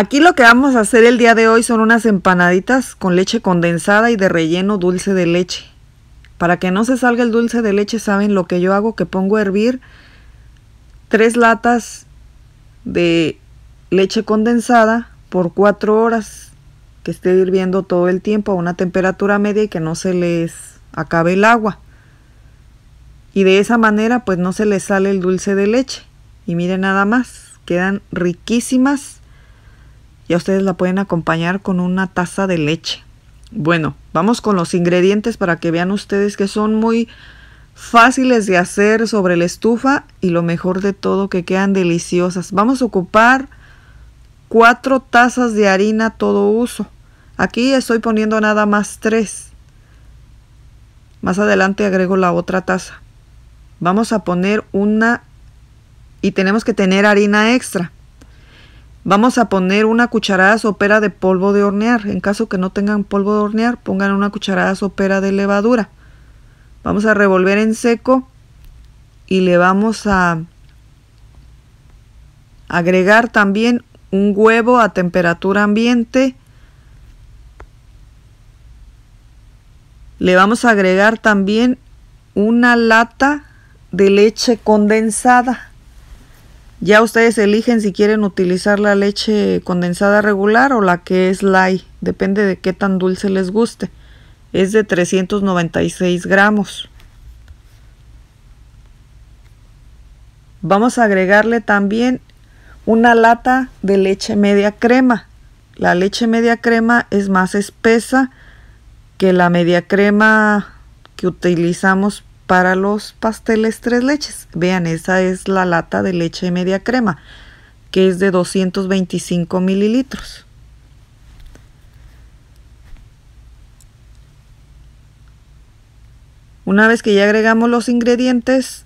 Aquí lo que vamos a hacer el día de hoy son unas empanaditas con leche condensada y de relleno dulce de leche. Para que no se salga el dulce de leche, saben lo que yo hago, que pongo a hervir tres latas de leche condensada por cuatro horas, que esté hirviendo todo el tiempo a una temperatura media y que no se les acabe el agua. Y de esa manera pues no se les sale el dulce de leche. Y miren nada más, quedan riquísimas ya ustedes la pueden acompañar con una taza de leche. Bueno, vamos con los ingredientes para que vean ustedes que son muy fáciles de hacer sobre la estufa y lo mejor de todo que quedan deliciosas. Vamos a ocupar cuatro tazas de harina todo uso. Aquí estoy poniendo nada más 3. Más adelante agrego la otra taza. Vamos a poner una y tenemos que tener harina extra. Vamos a poner una cucharada sopera de polvo de hornear. En caso que no tengan polvo de hornear, pongan una cucharada sopera de levadura. Vamos a revolver en seco y le vamos a agregar también un huevo a temperatura ambiente. Le vamos a agregar también una lata de leche condensada. Ya ustedes eligen si quieren utilizar la leche condensada regular o la que es light, depende de qué tan dulce les guste. Es de 396 gramos. Vamos a agregarle también una lata de leche media crema. La leche media crema es más espesa que la media crema que utilizamos para los pasteles tres leches. Vean, esa es la lata de leche media crema, que es de 225 mililitros. Una vez que ya agregamos los ingredientes,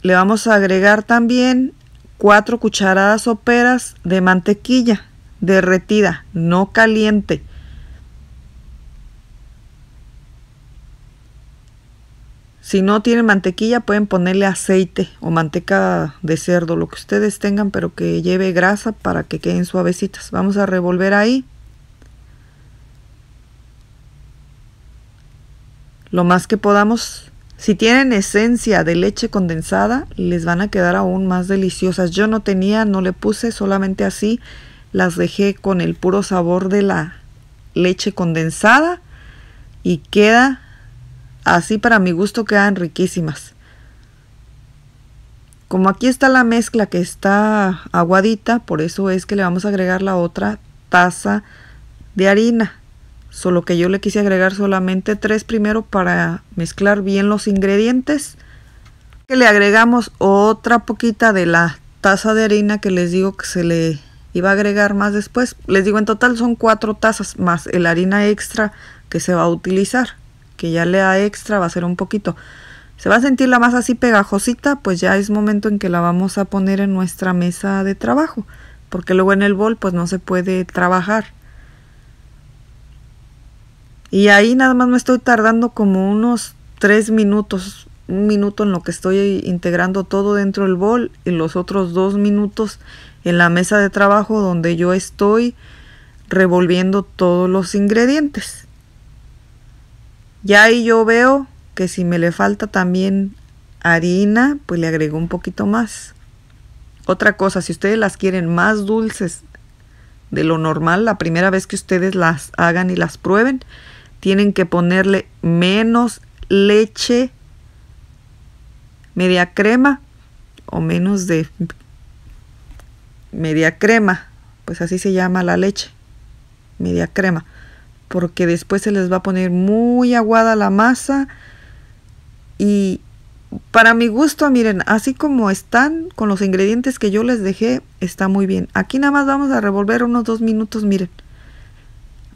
le vamos a agregar también 4 cucharadas soperas de mantequilla derretida, no caliente. Si no tienen mantequilla, pueden ponerle aceite o manteca de cerdo, lo que ustedes tengan, pero que lleve grasa para que queden suavecitas. Vamos a revolver ahí. Lo más que podamos. Si tienen esencia de leche condensada, les van a quedar aún más deliciosas. Yo no tenía, no le puse, solamente así las dejé con el puro sabor de la leche condensada y queda Así para mi gusto quedan riquísimas. Como aquí está la mezcla que está aguadita, por eso es que le vamos a agregar la otra taza de harina. Solo que yo le quise agregar solamente tres primero para mezclar bien los ingredientes. Que le agregamos otra poquita de la taza de harina que les digo que se le iba a agregar más después. Les digo, en total son cuatro tazas más el harina extra que se va a utilizar que ya le da extra va a ser un poquito. Se va a sentir la masa así pegajosita, pues ya es momento en que la vamos a poner en nuestra mesa de trabajo, porque luego en el bol pues no se puede trabajar. Y ahí nada más me estoy tardando como unos tres minutos, un minuto en lo que estoy integrando todo dentro del bol y los otros dos minutos en la mesa de trabajo donde yo estoy revolviendo todos los ingredientes. Ya ahí yo veo que si me le falta también harina, pues le agrego un poquito más. Otra cosa, si ustedes las quieren más dulces de lo normal, la primera vez que ustedes las hagan y las prueben, tienen que ponerle menos leche, media crema o menos de media crema, pues así se llama la leche, media crema porque después se les va a poner muy aguada la masa y para mi gusto, miren, así como están con los ingredientes que yo les dejé, está muy bien. Aquí nada más vamos a revolver unos dos minutos, miren.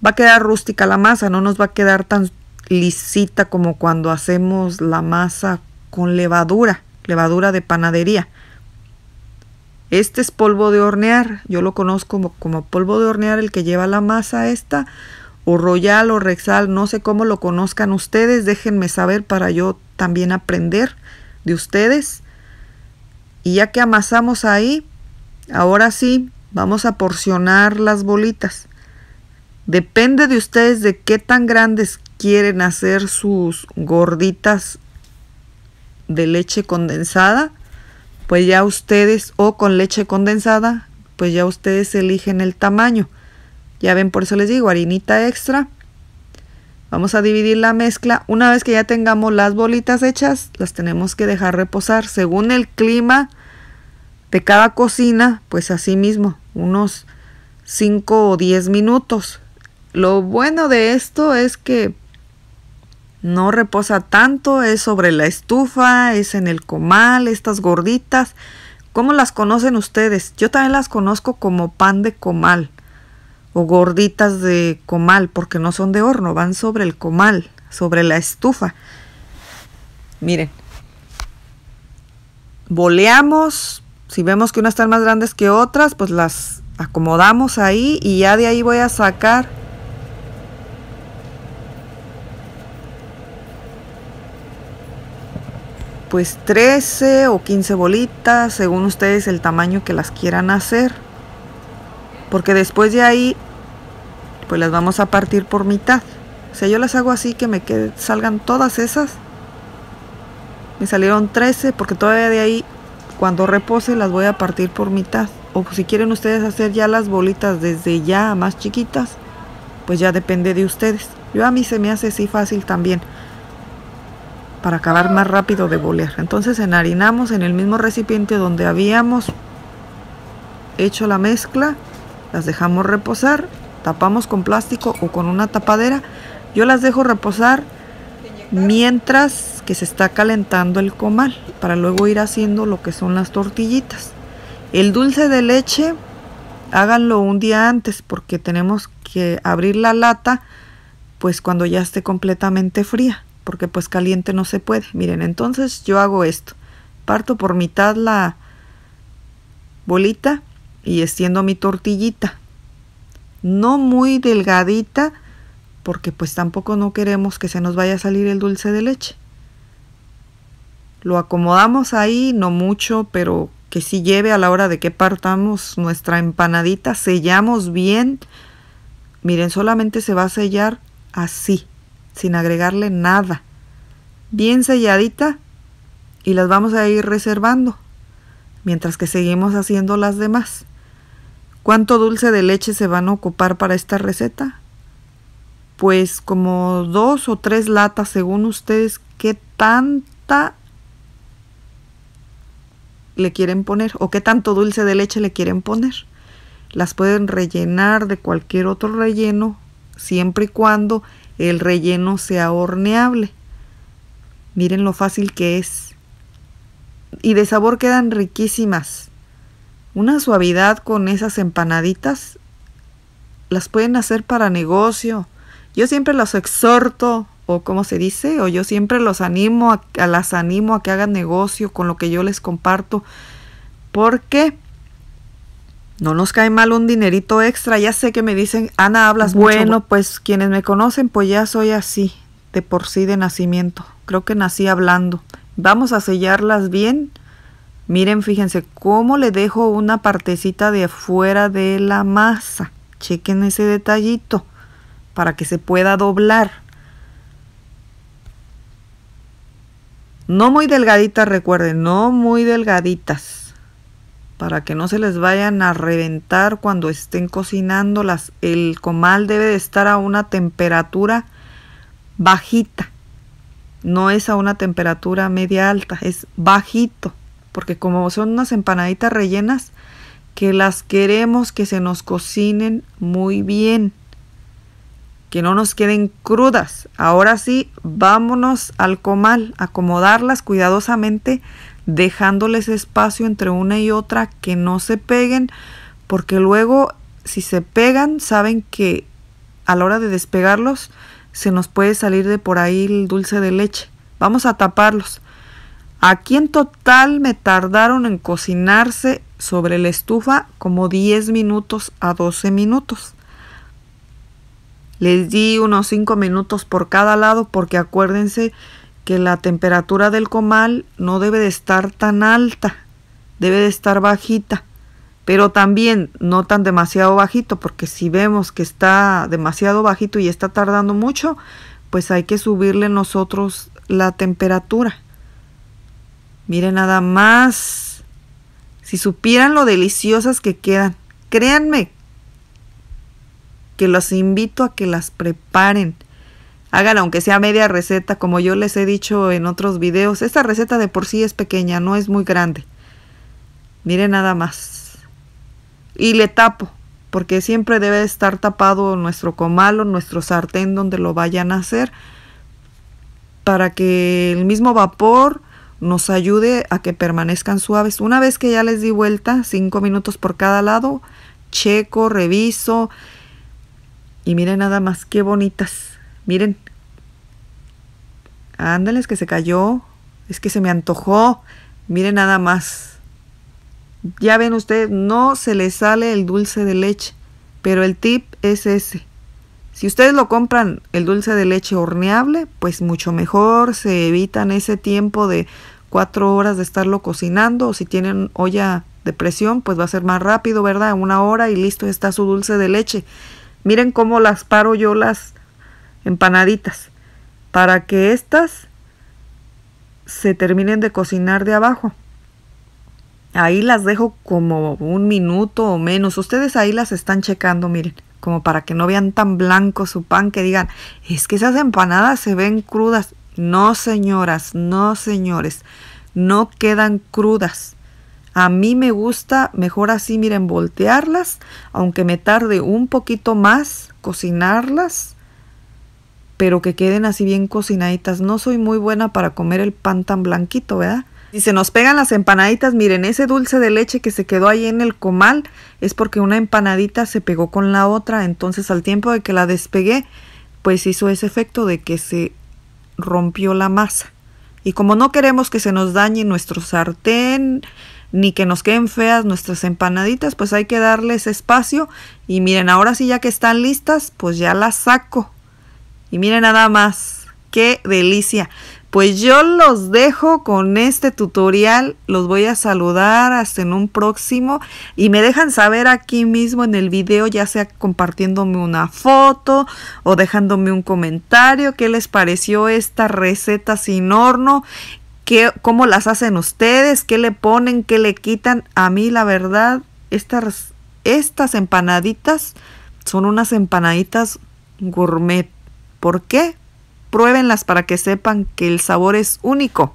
Va a quedar rústica la masa, no nos va a quedar tan lisita como cuando hacemos la masa con levadura, levadura de panadería. Este es polvo de hornear, yo lo conozco como, polvo de hornear el que lleva la masa esta o Royal o Rexal, no sé cómo lo conozcan ustedes, déjenme saber para yo también aprender de ustedes. Y ya que amasamos ahí, ahora sí, vamos a porcionar las bolitas. Depende de ustedes de qué tan grandes quieren hacer sus gorditas de leche condensada, pues ya ustedes, o con leche condensada, pues ya ustedes eligen el tamaño. Ya ven, por eso les digo, harinita extra. Vamos a dividir la mezcla. Una vez que ya tengamos las bolitas hechas, las tenemos que dejar reposar. Según el clima de cada cocina, pues así mismo, unos 5 o 10 minutos. Lo bueno de esto es que no reposa tanto, es sobre la estufa, es en el comal, estas gorditas. ¿Cómo las conocen ustedes? Yo también las conozco como pan de comal o gorditas de comal, porque no son de horno, van sobre el comal, sobre la estufa. Miren, boleamos, si vemos que unas están más grandes que otras, pues las acomodamos ahí y ya de ahí voy a sacar pues 13 o 15 bolitas, según ustedes el tamaño que las quieran hacer. Porque después de ahí pues las vamos a partir por mitad. O sea, yo las hago así que me quede. salgan todas esas. Me salieron 13 porque todavía de ahí, cuando repose, las voy a partir por mitad. O si quieren ustedes hacer ya las bolitas desde ya más chiquitas, pues ya depende de ustedes. Yo a mí se me hace así fácil también para acabar más rápido de bolear. Entonces enharinamos en el mismo recipiente donde habíamos hecho la mezcla, las dejamos reposar tapamos con plástico o con una tapadera. Yo las dejo reposar mientras que se está calentando el comal para luego ir haciendo lo que son las tortillitas. El dulce de leche háganlo un día antes porque tenemos que abrir la lata pues cuando ya esté completamente fría porque pues caliente no se puede. Miren, entonces yo hago esto. Parto por mitad la bolita y extiendo mi tortillita no muy delgadita, porque pues tampoco no queremos que se nos vaya a salir el dulce de leche. Lo acomodamos ahí, no mucho, pero que sí lleve a la hora de que partamos nuestra empanadita, sellamos bien. Miren, solamente se va a sellar así, sin agregarle nada. Bien selladita y las vamos a ir reservando mientras que seguimos haciendo las demás. ¿Cuánto dulce de leche se van a ocupar para esta receta? Pues como dos o tres latas, según ustedes, ¿qué tanta le quieren poner? ¿O qué tanto dulce de leche le quieren poner? Las pueden rellenar de cualquier otro relleno, siempre y cuando el relleno sea horneable. Miren lo fácil que es. Y de sabor quedan riquísimas una suavidad con esas empanaditas. Las pueden hacer para negocio. Yo siempre los exhorto, o como se dice, o yo siempre los animo, a, las animo a que hagan negocio con lo que yo les comparto. Porque no nos cae mal un dinerito extra. Ya sé que me dicen, Ana, hablas bueno, Bueno, pues quienes me conocen, pues ya soy así, de por sí de nacimiento. Creo que nací hablando. Vamos a sellarlas bien Miren, fíjense cómo le dejo una partecita de afuera de la masa. Chequen ese detallito para que se pueda doblar. No muy delgaditas, recuerden, no muy delgaditas. Para que no se les vayan a reventar cuando estén cocinándolas. El comal debe de estar a una temperatura bajita. No es a una temperatura media alta, es bajito porque como son unas empanaditas rellenas, que las queremos que se nos cocinen muy bien, que no nos queden crudas. Ahora sí, vámonos al comal, acomodarlas cuidadosamente, dejándoles espacio entre una y otra, que no se peguen, porque luego si se pegan, saben que a la hora de despegarlos, se nos puede salir de por ahí el dulce de leche. Vamos a taparlos Aquí en total me tardaron en cocinarse sobre la estufa como 10 minutos a 12 minutos. Les di unos 5 minutos por cada lado porque acuérdense que la temperatura del comal no debe de estar tan alta, debe de estar bajita, pero también no tan demasiado bajito porque si vemos que está demasiado bajito y está tardando mucho, pues hay que subirle nosotros la temperatura. Miren nada más. Si supieran lo deliciosas que quedan. Créanme que los invito a que las preparen. Hagan aunque sea media receta, como yo les he dicho en otros videos. Esta receta de por sí es pequeña, no es muy grande. mire nada más. Y le tapo, porque siempre debe estar tapado nuestro comal o nuestro sartén donde lo vayan a hacer. Para que el mismo vapor nos ayude a que permanezcan suaves. Una vez que ya les di vuelta, cinco minutos por cada lado, checo, reviso. Y miren nada más, qué bonitas. Miren. Ándales que se cayó. Es que se me antojó. Miren nada más. Ya ven ustedes, no se les sale el dulce de leche. Pero el tip es ese. Si ustedes lo compran el dulce de leche horneable, pues mucho mejor, se evitan ese tiempo de cuatro horas de estarlo cocinando o si tienen olla de presión, pues va a ser más rápido, ¿verdad? Una hora y listo está su dulce de leche. Miren cómo las paro yo las empanaditas para que estas se terminen de cocinar de abajo. Ahí las dejo como un minuto o menos. Ustedes ahí las están checando, miren como para que no vean tan blanco su pan, que digan, es que esas empanadas se ven crudas. No, señoras, no, señores, no quedan crudas. A mí me gusta mejor así, miren, voltearlas, aunque me tarde un poquito más cocinarlas, pero que queden así bien cocinaditas. No soy muy buena para comer el pan tan blanquito, ¿verdad? Si se nos pegan las empanaditas, miren, ese dulce de leche que se quedó ahí en el comal es porque una empanadita se pegó con la otra, entonces al tiempo de que la despegué, pues hizo ese efecto de que se rompió la masa. Y como no queremos que se nos dañe nuestro sartén, ni que nos queden feas nuestras empanaditas, pues hay que darles espacio. Y miren, ahora sí ya que están listas, pues ya las saco. Y miren nada más, qué delicia. Pues yo los dejo con este tutorial, los voy a saludar hasta en un próximo y me dejan saber aquí mismo en el video, ya sea compartiéndome una foto o dejándome un comentario, qué les pareció esta receta sin horno, qué, cómo las hacen ustedes, qué le ponen, qué le quitan. A mí la verdad, estas, estas empanaditas son unas empanaditas gourmet. ¿Por qué? Pruébenlas para que sepan que el sabor es único.